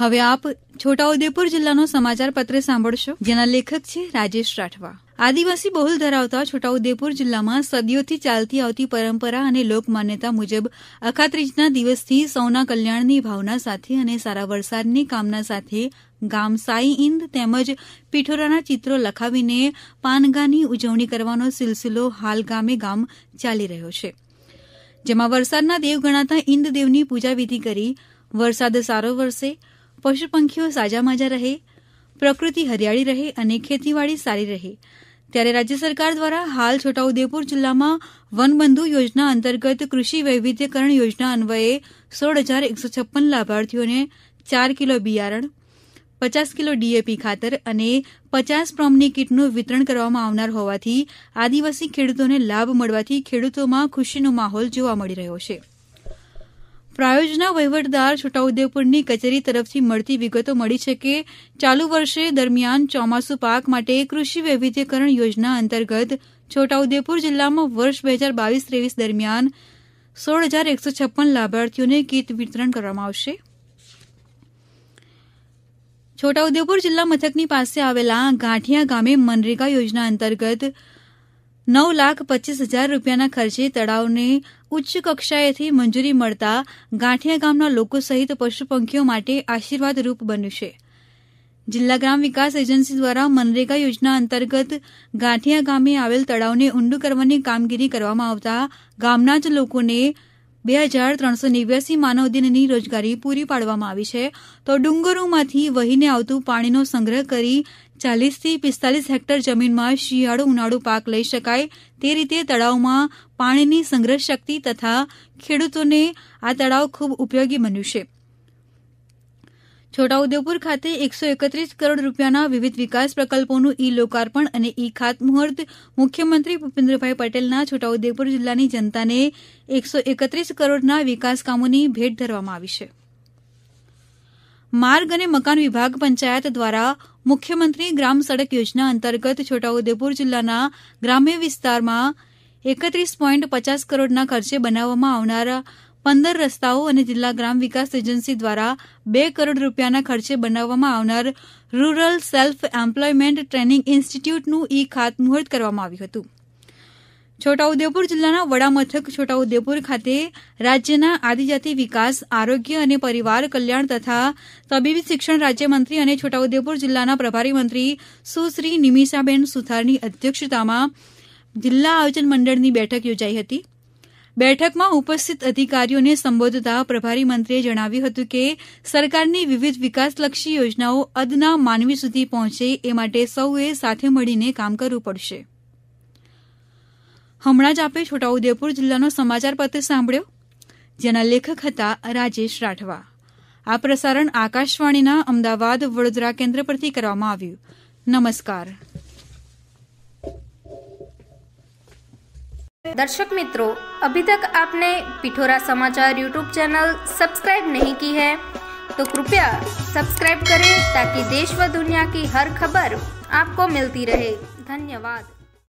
હવે આપ છોટાઉદેપુર જિલ્લાનો સમાચાર પત્ર સાંભળશો જેના લેખક છે રાજેશ રાઠવા આદિવાસી બહુલ ધરાવતા છોટાઉદેપુર જિલ્લામાં સદીઓથી ચાલતી આવતી પરંપરા અને લોકમાન્યતા મુજબ અખાત્રીજના દિવસથી સૌના કલ્યાણની ભાવના સાથે અને સારા વરસાદની કામના સાથે ગામ સાઈ ઇંદ તેમજ પીઠોરાના ચિત્રો લખાવીને પાનગાની ઉજવણી કરવાનો સિલસિલો હાલ ગામે ગામ ચાલી રહ્યો છે જેમાં વરસાદના દેવ ગણાતા ઇંદ દેવની પૂજા વિધિ કરી વરસાદ સારો વરસે પશુ પંખીઓ સાજા માજા રહે પ્રકૃતિ હરિયાળી રહે અને ખેતીવાડી સારી રહે ત્યારે રાજ્ય સરકાર દ્વારા હાલ છોટાઉદેપુર જિલ્લામાં વનબંધુ યોજના અંતર્ગત કૃષિ વૈવિધ્યકરણ યોજના અન્વયે સોળ હજાર એકસો છપ્પન લાભાર્થીઓને ચાર કિલો બિયારણ પચાસ કિલો ડીએપી ખાતર અને પચાસ પ્રોમની કીટનું વિતરણ કરવામાં આવનાર હોવાથી આદિવાસી ખેડૂતોને લાભ મળવાથી ખેડૂતોમાં ખુશીનો માહોલ જોવા મળી રહ્યો છે પ્રાયોજના વહીવટદાર છોટાઉદેપુરની કચેરી તરફથી મળતી વિગતો મળી છે કે ચાલુ વર્ષે દરમિયાન ચોમાસુ પાક માટે કૃષિ વૈવિધ્યકરણ યોજના અંતર્ગત છોટાઉદેપુર જિલ્લામાં વર્ષ બે હજાર બાવીસ ત્રેવીસ દરમિયાન સોળ હજાર એકસો છપ્પન લાભાર્થીઓને કીટ વિતરણ કરવામાં આવશે છોટાઉદેપુર જિલ્લા મથકની પાસે આવેલા ગાંઠિયા ગામે મનરેગા યોજના અંતર્ગત નવ લાખ પચીસ હજાર રૂપિયાના ખર્ચે તળાવને ઉચ્ચ કક્ષાએથી મંજૂરી મળતા ગાંઠિયા ગામના લોકો સહિત પશુ પંખીઓ માટે આશીર્વાદરૂપ બન્યું છે જિલ્લા ગ્રામ વિકાસ એજન્સી દ્વારા મનરેગા યોજના અંતર્ગત ગાંઠિયા ગામે આવેલ તળાવને ઊંડું કરવાની કામગીરી કરવામાં આવતા ગામના જ લોકોને બે હજાર ત્રણસો નેવ્યાસી માનવ દિનની રોજગારી પૂરી પાડવામાં આવી છે તો ડુંગરોમાંથી વહીને આવતું પાણીનો સંગ્રહ કરી ચાલીસથી પિસ્તાલીસ હેક્ટર જમીનમાં શિયાળુ ઉનાળુ પાક લઈ શકાય તે રીતે તળાવમાં પાણીની સંગ્રહ શક્તિ તથા ખેડૂતોને આ તળાવ ખૂબ ઉપયોગી બન્યું છે છોટાઉદેપુર ખાતે એકસો એકત્રીસ કરોડ રૂપિયાના વિવિધ વિકાસ પ્રકલ્પોનું ઈ લોકાર્પણ અને ઇ ખાતમુહૂર્ત મુખ્યમંત્રી ભૂપેન્દ્રભાઈ પટેલના છોટાઉદેપુર જિલ્લાની જનતાને એકસો એકત્રીસ કરોડના વિકાસ કામોની ભેટ ધરવામાં આવી છે માર્ગ અને મકાન વિભાગ પંચાયત દ્વારા મુખ્યમંત્રી ગ્રામ સડક યોજના અંતર્ગત છોટાઉદેપુર જિલ્લાના ગ્રામ્ય વિસ્તારમાં એકત્રીસ પોઈન્ટ પચાસ કરોડના ખર્ચે બનાવવામાં આવનારા પંદર રસ્તાઓ અને જિલ્લા ગ્રામ વિકાસ એજન્સી દ્વારા બે કરોડ રૂપિયાના ખર્ચે બનાવવામાં આવનાર રૂરલ સેલ્ફ એમ્પ્લોયમેન્ટ ટ્રેનિંગ ઇન્સ્ટિટ્યૂટનું ઈ ખાતમુહૂર્ત કરવામાં આવ્યું હતું છોટાઉદેપુર જિલ્લાના વડામથક છોટાઉદેપુર ખાતે રાજ્યના આદિજાતિ વિકાસ આરોગ્ય અને પરિવાર કલ્યાણ તથા તબીબી શિક્ષણ રાજ્યમંત્રી અને છોટાઉદેપુર જિલ્લાના પ્રભારી મંત્રી સુશ્રી નિમિષાબેન સુથારની અધ્યક્ષતામાં જિલ્લા આયોજન મંડળની બેઠક યોજાઈ હતી બેઠકમાં ઉપસ્થિત અધિકારીઓને સંબોધતા પ્રભારી મંત્રીએ જણાવ્યું હતું કે સરકારની વિવિધ વિકાસલક્ષી યોજનાઓ અદના માનવી સુધી પહોંચે એ માટે સૌએ સાથે મળીને કામ કરવું પડશે હમણાં જ આપે છોટાઉદેપુર જિલ્લાનો સમાચારપત્ર સાંભળ્યો જેના લેખક હતા રાજેશ રાઠવા આ પ્રસારણ આકાશવાણીના અમદાવાદ વડોદરા કેન્દ્ર પરથી કરવામાં આવ્યું નમસ્કાર दर्शक मित्रों अभी तक आपने पिठोरा समाचार यूट्यूब चैनल सब्सक्राइब नहीं की है तो कृपया सब्सक्राइब करें ताकि देश व दुनिया की हर खबर आपको मिलती रहे धन्यवाद